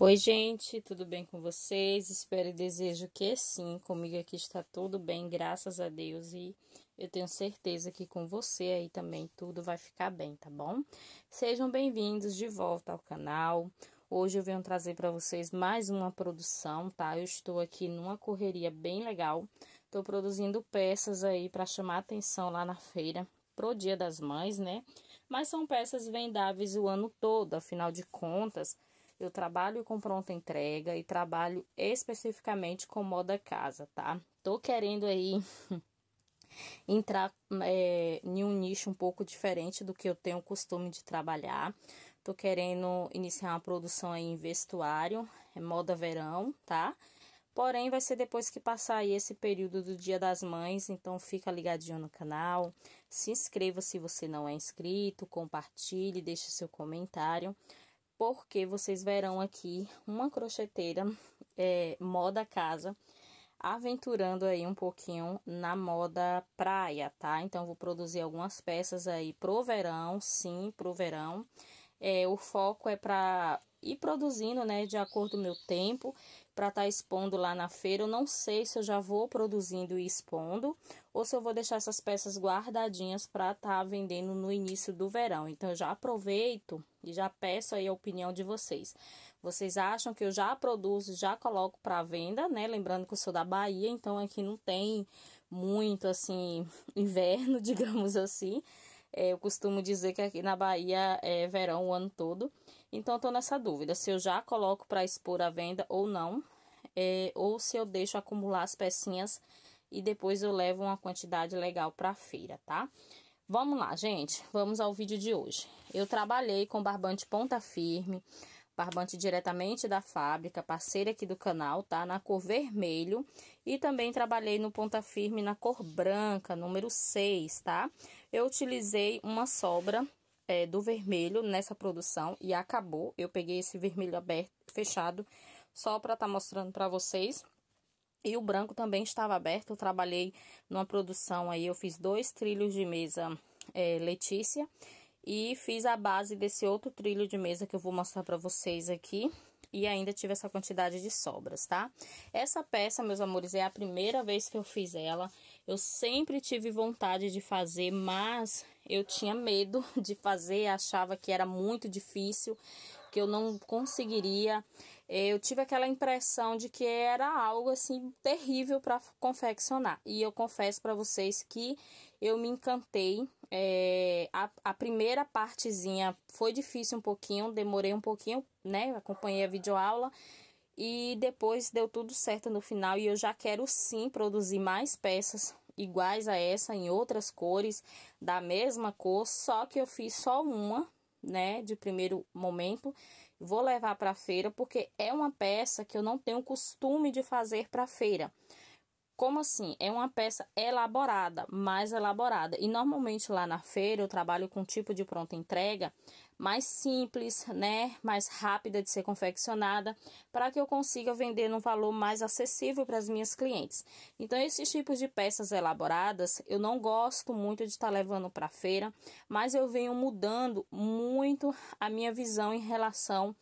Oi, gente, tudo bem com vocês? Espero e desejo que sim. Comigo aqui está tudo bem, graças a Deus. E eu tenho certeza que com você aí também tudo vai ficar bem, tá bom? Sejam bem-vindos de volta ao canal. Hoje eu venho trazer para vocês mais uma produção, tá? Eu estou aqui numa correria bem legal. Estou produzindo peças aí para chamar atenção lá na feira pro Dia das Mães, né? Mas são peças vendáveis o ano todo, afinal de contas. Eu trabalho com pronta entrega e trabalho especificamente com moda casa, tá? Tô querendo aí entrar é, em um nicho um pouco diferente do que eu tenho o costume de trabalhar. Tô querendo iniciar uma produção aí em vestuário, é moda verão, tá? Porém, vai ser depois que passar aí esse período do Dia das Mães, então fica ligadinho no canal, se inscreva se você não é inscrito, compartilhe, deixe seu comentário porque vocês verão aqui uma crocheteira é, moda casa, aventurando aí um pouquinho na moda praia, tá? Então, vou produzir algumas peças aí pro verão, sim, pro verão. É, o foco é para ir produzindo, né, de acordo com o meu tempo para estar tá expondo lá na feira. Eu não sei se eu já vou produzindo e expondo ou se eu vou deixar essas peças guardadinhas para estar tá vendendo no início do verão. Então, eu já aproveito e já peço aí a opinião de vocês. Vocês acham que eu já produzo, já coloco para venda, né? Lembrando que eu sou da Bahia, então aqui não tem muito assim inverno, digamos assim. É, eu costumo dizer que aqui na Bahia é verão o ano todo. Então, eu tô nessa dúvida, se eu já coloco para expor a venda ou não, é, ou se eu deixo acumular as pecinhas e depois eu levo uma quantidade legal para feira, tá? Vamos lá, gente, vamos ao vídeo de hoje. Eu trabalhei com barbante ponta firme, barbante diretamente da fábrica, parceira aqui do canal, tá? Na cor vermelho e também trabalhei no ponta firme na cor branca, número 6, tá? Eu utilizei uma sobra é, do vermelho nessa produção e acabou. Eu peguei esse vermelho aberto, fechado, só para estar tá mostrando para vocês. E o branco também estava aberto. Eu trabalhei numa produção aí, eu fiz dois trilhos de mesa é, Letícia e fiz a base desse outro trilho de mesa que eu vou mostrar para vocês aqui. E ainda tive essa quantidade de sobras, tá? Essa peça, meus amores, é a primeira vez que eu fiz ela. Eu sempre tive vontade de fazer, mas eu tinha medo de fazer, achava que era muito difícil, que eu não conseguiria. É, eu tive aquela impressão de que era algo assim terrível para confeccionar. E eu confesso para vocês que eu me encantei. É, a, a primeira partezinha foi difícil um pouquinho, demorei um pouquinho, né? Acompanhei a videoaula. aula e depois deu tudo certo no final e eu já quero sim produzir mais peças iguais a essa em outras cores, da mesma cor, só que eu fiz só uma, né, de primeiro momento. Vou levar para feira porque é uma peça que eu não tenho costume de fazer para feira. Como assim? É uma peça elaborada, mais elaborada. E normalmente lá na feira eu trabalho com tipo de pronta entrega mais simples, né, mais rápida de ser confeccionada, para que eu consiga vender num valor mais acessível para as minhas clientes. Então, esses tipos de peças elaboradas, eu não gosto muito de estar tá levando para feira, mas eu venho mudando muito a minha visão em relação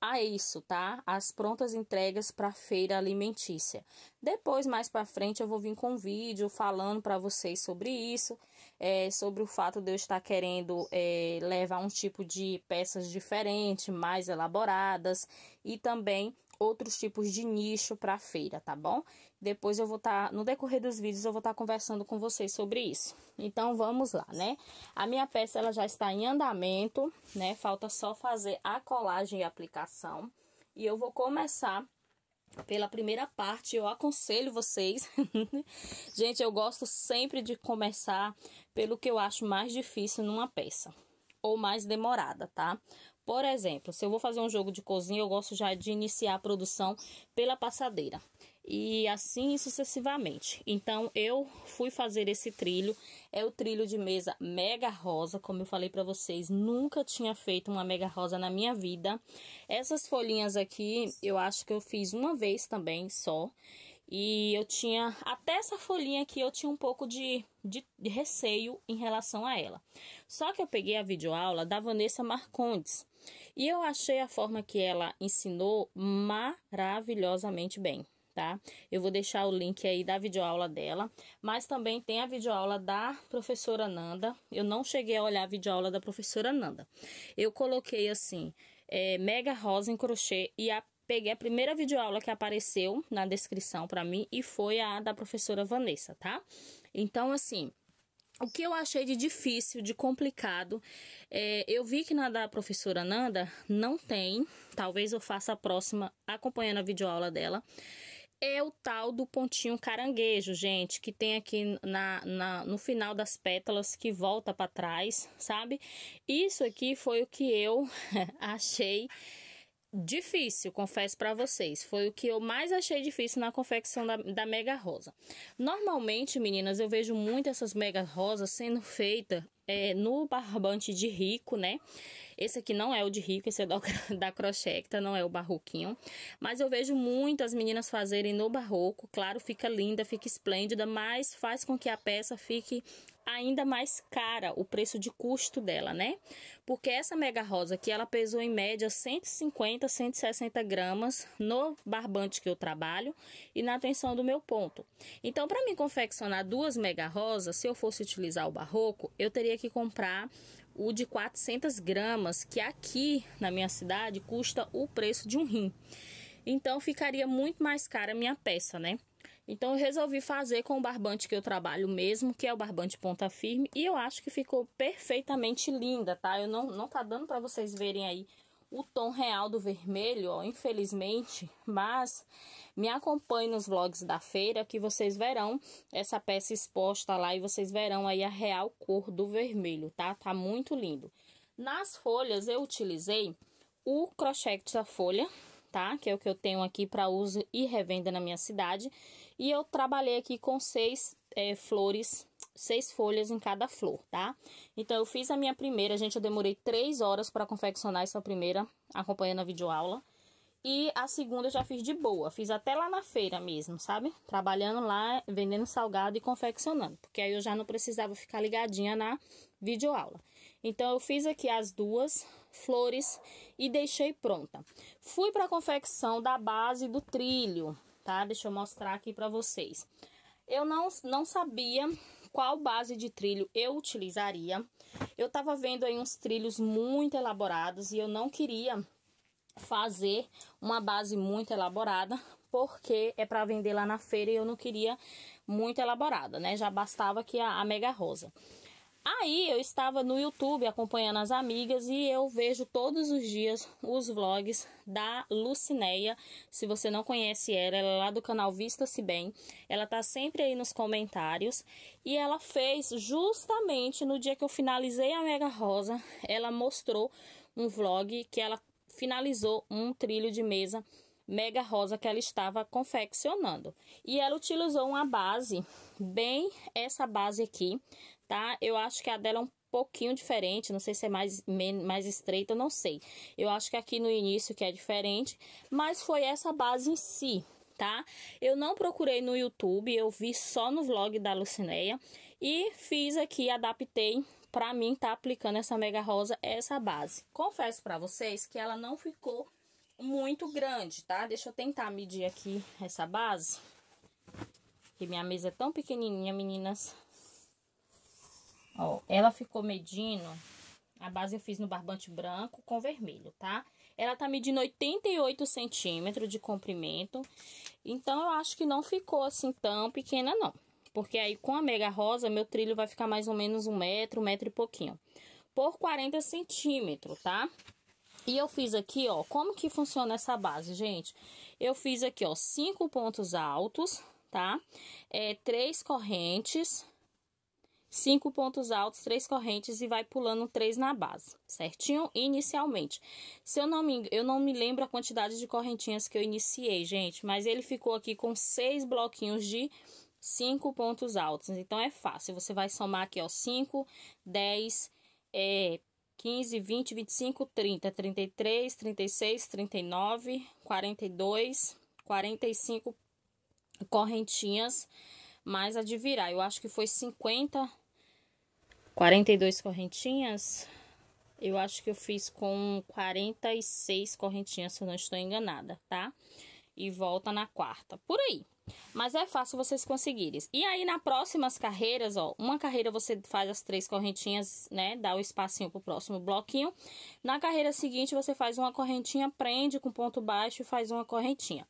a isso, tá? As prontas entregas para feira alimentícia. Depois, mais para frente, eu vou vir com um vídeo falando para vocês sobre isso, é, sobre o fato de eu estar querendo é, levar um tipo de peças diferente, mais elaboradas e também outros tipos de nicho para a feira, tá bom? Depois eu vou estar, tá, no decorrer dos vídeos, eu vou estar tá conversando com vocês sobre isso. Então vamos lá, né? A minha peça ela já está em andamento, né? Falta só fazer a colagem e aplicação. E eu vou começar pela primeira parte, eu aconselho vocês. Gente, eu gosto sempre de começar pelo que eu acho mais difícil numa peça ou mais demorada, tá? Por exemplo, se eu vou fazer um jogo de cozinha, eu gosto já de iniciar a produção pela passadeira e assim sucessivamente. Então eu fui fazer esse trilho, é o trilho de mesa mega rosa, como eu falei para vocês, nunca tinha feito uma mega rosa na minha vida. Essas folhinhas aqui, eu acho que eu fiz uma vez também só. E eu tinha até essa folhinha aqui, eu tinha um pouco de, de, de receio em relação a ela. Só que eu peguei a videoaula da Vanessa Marcondes. E eu achei a forma que ela ensinou maravilhosamente bem tá? Eu vou deixar o link aí da videoaula dela, mas também tem a videoaula da professora Nanda. Eu não cheguei a olhar a videoaula da professora Nanda. Eu coloquei assim, é, mega rosa em crochê e a peguei a primeira videoaula que apareceu na descrição para mim e foi a da professora Vanessa, tá? Então, assim, o que eu achei de difícil, de complicado, é, eu vi que na da professora Nanda não tem, talvez eu faça a próxima acompanhando a videoaula dela é o tal do pontinho caranguejo, gente, que tem aqui na, na no final das pétalas que volta para trás, sabe? Isso aqui foi o que eu achei difícil, confesso para vocês. Foi o que eu mais achei difícil na confecção da, da, Mega Rosa. Normalmente, meninas, eu vejo muito essas Mega Rosas sendo feitas é, no barbante de rico, né? Esse aqui não é o de rico, esse é da, da crochecta, não é o barroquinho. Mas eu vejo muitas meninas fazerem no barroco. Claro, fica linda, fica esplêndida, mas faz com que a peça fique ainda mais cara o preço de custo dela, né? Porque essa mega rosa aqui, ela pesou em média 150, 160 gramas no barbante que eu trabalho e na tensão do meu ponto. Então, para mim confeccionar duas mega rosas, se eu fosse utilizar o barroco, eu teria teria que comprar o de 400 gramas, que aqui na minha cidade custa o preço de um rim. Então ficaria muito mais cara a minha peça, né? Então eu resolvi fazer com o barbante que eu trabalho mesmo, que é o barbante ponta firme, e eu acho que ficou perfeitamente linda, tá? Eu não não tá dando para vocês verem aí o tom real do vermelho, ó, infelizmente, mas me acompanhe nos vlogs da feira que vocês verão essa peça exposta lá e vocês verão aí a real cor do vermelho, tá? Tá muito lindo. Nas folhas eu utilizei o crochê da folha, tá? Que é o que eu tenho aqui para uso e revenda na minha cidade. E eu trabalhei aqui com seis é, flores seis folhas em cada flor, tá? Então, eu fiz a minha primeira, gente, eu demorei três horas para confeccionar essa primeira, acompanhando a videoaula. E a segunda eu já fiz de boa, fiz até lá na feira mesmo, sabe? Trabalhando lá, vendendo salgado e confeccionando, porque aí eu já não precisava ficar ligadinha na videoaula. Então eu fiz aqui as duas flores e deixei pronta. Fui para a confecção da base do trilho, tá? Deixa eu mostrar aqui para vocês. Eu não, não sabia qual base de trilho eu utilizaria. Eu estava vendo aí uns trilhos muito elaborados e eu não queria fazer uma base muito elaborada, porque é para vender lá na feira e eu não queria muito elaborada, né? Já bastava que a, a Mega Rosa. Aí eu estava no YouTube acompanhando as amigas e eu vejo todos os dias os vlogs da Lucineia. Se você não conhece ela, ela é lá do canal Vista-se Bem. Ela tá sempre aí nos comentários e ela fez justamente no dia que eu finalizei a Mega Rosa, ela mostrou um vlog que ela finalizou um trilho de mesa mega rosa que ela estava confeccionando. E ela utilizou uma base, bem essa base aqui, tá? Eu acho que a dela é um pouquinho diferente, não sei se é mais, mais estreita, não sei. Eu acho que aqui no início que é diferente, mas foi essa base em si, tá? Eu não procurei no YouTube, eu vi só no vlog da Lucineia e fiz aqui, adaptei pra mim tá aplicando essa Mega Rosa, essa base. Confesso pra vocês que ela não ficou muito grande, tá? Deixa eu tentar medir aqui essa base. Que minha mesa é tão pequenininha, meninas. Ó, ela ficou medindo, a base eu fiz no barbante branco com vermelho, tá? Ela tá medindo 88 centímetros de comprimento, então eu acho que não ficou assim tão pequena não. Porque aí com a mega rosa, meu trilho vai ficar mais ou menos um metro, um metro e pouquinho. Por 40 centímetros, tá? E eu fiz aqui, ó, como que funciona essa base, gente? Eu fiz aqui, ó, cinco pontos altos, tá? É, três correntes, cinco pontos altos, três correntes e vai pulando três na base, certinho? Inicialmente. Se eu não me, eu não me lembro a quantidade de correntinhas que eu iniciei, gente, mas ele ficou aqui com seis bloquinhos de cinco pontos altos. Então é fácil, você vai somar aqui, ó, 5, 10, é, 15, 20, 25, 30, 33, 36, 39, 42, 45 correntinhas mais a de virar. Eu acho que foi 50 42 correntinhas, eu acho que eu fiz com 46 correntinhas, se eu não estou enganada, tá? E volta na quarta, por aí. Mas é fácil vocês conseguirem. E aí, na próximas carreiras, ó, uma carreira você faz as três correntinhas, né? Dá o espacinho pro próximo bloquinho. Na carreira seguinte, você faz uma correntinha, prende com ponto baixo e faz uma correntinha.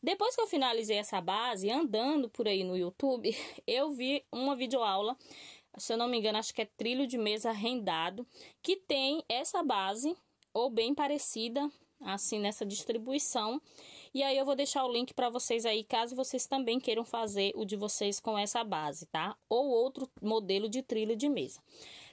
Depois que eu finalizei essa base, andando por aí no YouTube, eu vi uma videoaula se eu não me engano, acho que é trilho de mesa rendado, que tem essa base ou bem parecida assim nessa distribuição. E aí eu vou deixar o link para vocês aí, caso vocês também queiram fazer o de vocês com essa base, tá? Ou outro modelo de trilho de mesa.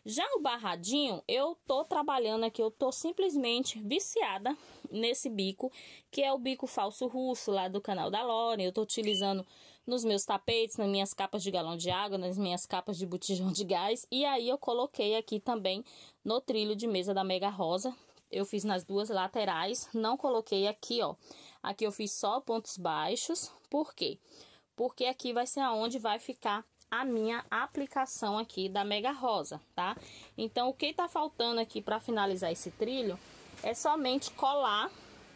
Já o barradinho, eu tô trabalhando aqui, eu tô simplesmente viciada nesse bico, que é o bico falso russo lá do canal da Lore. Eu tô utilizando nos meus tapetes, nas minhas capas de galão de água, nas minhas capas de botijão de gás. E aí eu coloquei aqui também no trilho de mesa da Mega Rosa. Eu fiz nas duas laterais, não coloquei aqui, ó. Aqui eu fiz só pontos baixos. Por quê? Porque aqui vai ser aonde vai ficar a minha aplicação aqui da Mega Rosa, tá? Então, o que tá faltando aqui para finalizar esse trilho é somente colar,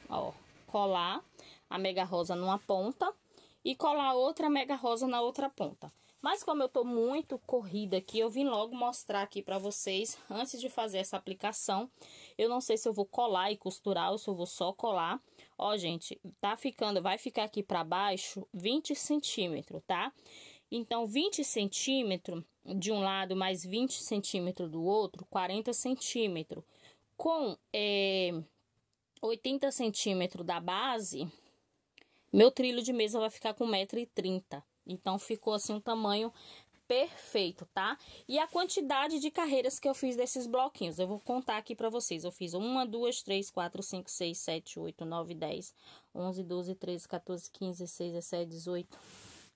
ó, colar a Mega Rosa numa ponta e colar outra mega rosa na outra ponta. Mas como eu tô muito corrida aqui, eu vim logo mostrar aqui pra vocês, antes de fazer essa aplicação. Eu não sei se eu vou colar e costurar ou se eu vou só colar. Ó, gente, tá ficando, vai ficar aqui pra baixo 20 centímetros, tá? Então, 20 centímetros de um lado mais 20 centímetros do outro, 40 centímetros. Com é, eh, 80 centímetros da base, meu trilho de mesa vai ficar com 1,30m. Então, ficou assim um tamanho perfeito, tá? E a quantidade de carreiras que eu fiz desses bloquinhos. Eu vou contar aqui pra vocês. Eu fiz 1, 2, 3, 4, 5, 6, 7, 8, 9, 10, 11, 12, 13, 14, 15, 16, 17, 18,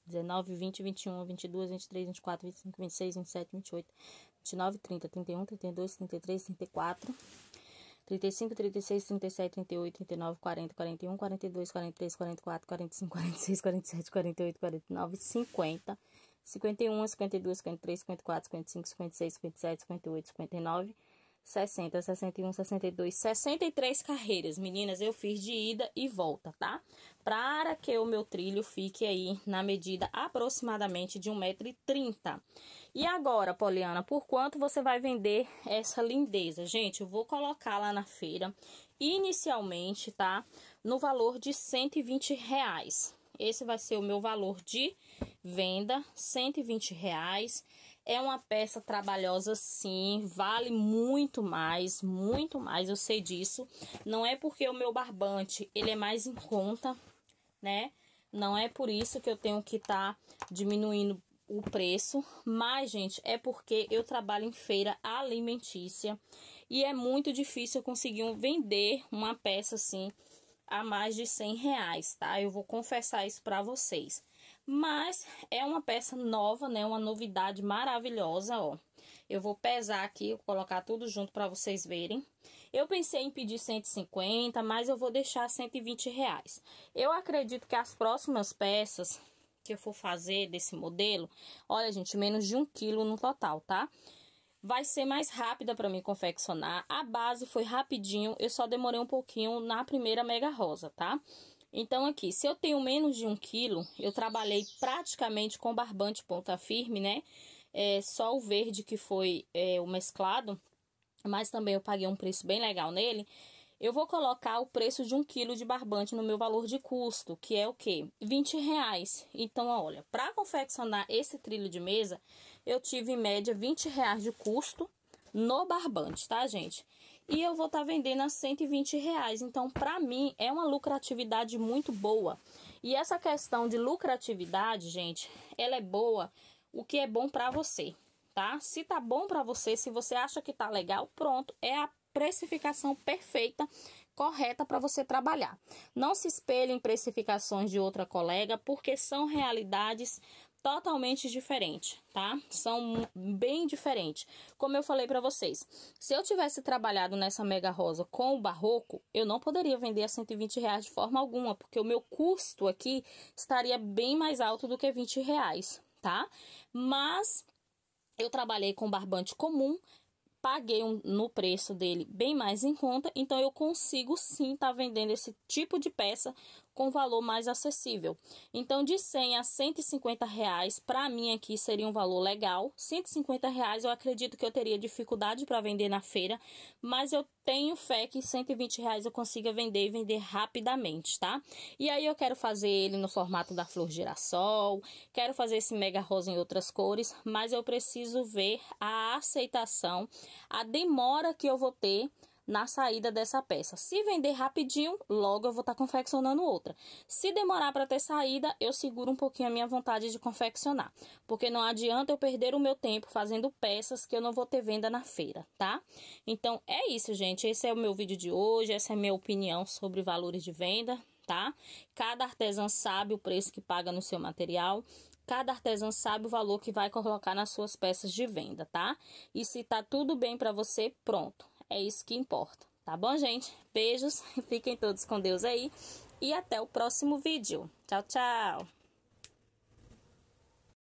19, 20, 21, 22, 23, 24, 25, 26, 27, 28, 29, 30, 31, 32, 33, 34... 35, 36, 37, 38, 39, 40, 41, 42, 43, 44, 45, 46, 47, 48, 49, 50, 51, 52, 53, 54, 55, 56, 57, 58, 59, 60, 61, 62, 63 carreiras. Meninas, eu fiz de ida e volta, tá? Para que o meu trilho fique aí na medida aproximadamente de 1,30m. E agora, Poliana, por quanto você vai vender essa lindeza? Gente, eu vou colocar lá na feira, inicialmente, tá? No valor de 120 reais. Esse vai ser o meu valor de venda, 120 reais. 120 é uma peça trabalhosa, sim, vale muito mais, muito mais, eu sei disso. Não é porque o meu barbante, ele é mais em conta, né? Não é por isso que eu tenho que estar tá diminuindo o preço, mas gente, é porque eu trabalho em feira alimentícia e é muito difícil eu conseguir vender uma peça assim a mais de 100 reais, tá? Eu vou confessar isso para vocês. Mas é uma peça nova, né? Uma novidade maravilhosa, ó. Eu vou pesar aqui, vou colocar tudo junto para vocês verem. Eu pensei em pedir 150, mas eu vou deixar 120 reais. Eu acredito que as próximas peças que eu for fazer desse modelo, olha, gente, menos de um quilo no total, tá? Vai ser mais rápida para mim confeccionar. A base foi rapidinho, eu só demorei um pouquinho na primeira mega rosa, tá? Tá? Então, aqui, se eu tenho menos de um quilo, eu trabalhei praticamente com barbante ponta firme, né? É, só o verde que foi é, o mesclado, mas também eu paguei um preço bem legal nele. Eu vou colocar o preço de um quilo de barbante no meu valor de custo, que é o quê? 20 reais. Então, olha, para confeccionar esse trilho de mesa, eu tive em média 20 reais de custo no barbante, tá, gente? e eu vou estar tá vendendo a 120 reais. Então, para mim, é uma lucratividade muito boa. E essa questão de lucratividade, gente, ela é boa o que é bom para você, tá? Se tá bom para você, se você acha que tá legal, pronto, é a precificação perfeita, correta para você trabalhar. Não se espelhe em precificações de outra colega, porque são realidades totalmente diferente, tá? São bem diferentes. Como eu falei para vocês, se eu tivesse trabalhado nessa mega rosa com o barroco, eu não poderia vender a 120 reais de forma alguma, porque o meu custo aqui estaria bem mais alto do que 20 reais, tá? Mas eu trabalhei com barbante comum, paguei um, no preço dele bem mais em conta, então eu consigo sim estar tá vendendo esse tipo de peça com valor mais acessível. Então, de 100 a 150 reais, para mim aqui seria um valor legal. 150 reais eu acredito que eu teria dificuldade para vender na feira, mas eu tenho fé que 120 reais eu consiga vender e vender rapidamente, tá? E aí eu quero fazer ele no formato da flor girassol, quero fazer esse mega rosa em outras cores, mas eu preciso ver a aceitação, a demora que eu vou ter na saída dessa peça. Se vender rapidinho, logo eu vou estar tá confeccionando outra. Se demorar para ter saída, eu seguro um pouquinho a minha vontade de confeccionar, porque não adianta eu perder o meu tempo fazendo peças que eu não vou ter venda na feira, tá? Então é isso, gente. Esse é o meu vídeo de hoje, essa é a minha opinião sobre valores de venda, tá? Cada artesã sabe o preço que paga no seu material cada artesão sabe o valor que vai colocar nas suas peças de venda, tá? E se tá tudo bem para você, pronto. É isso que importa, tá bom, gente? Beijos, fiquem todos com Deus aí e até o próximo vídeo. Tchau, tchau!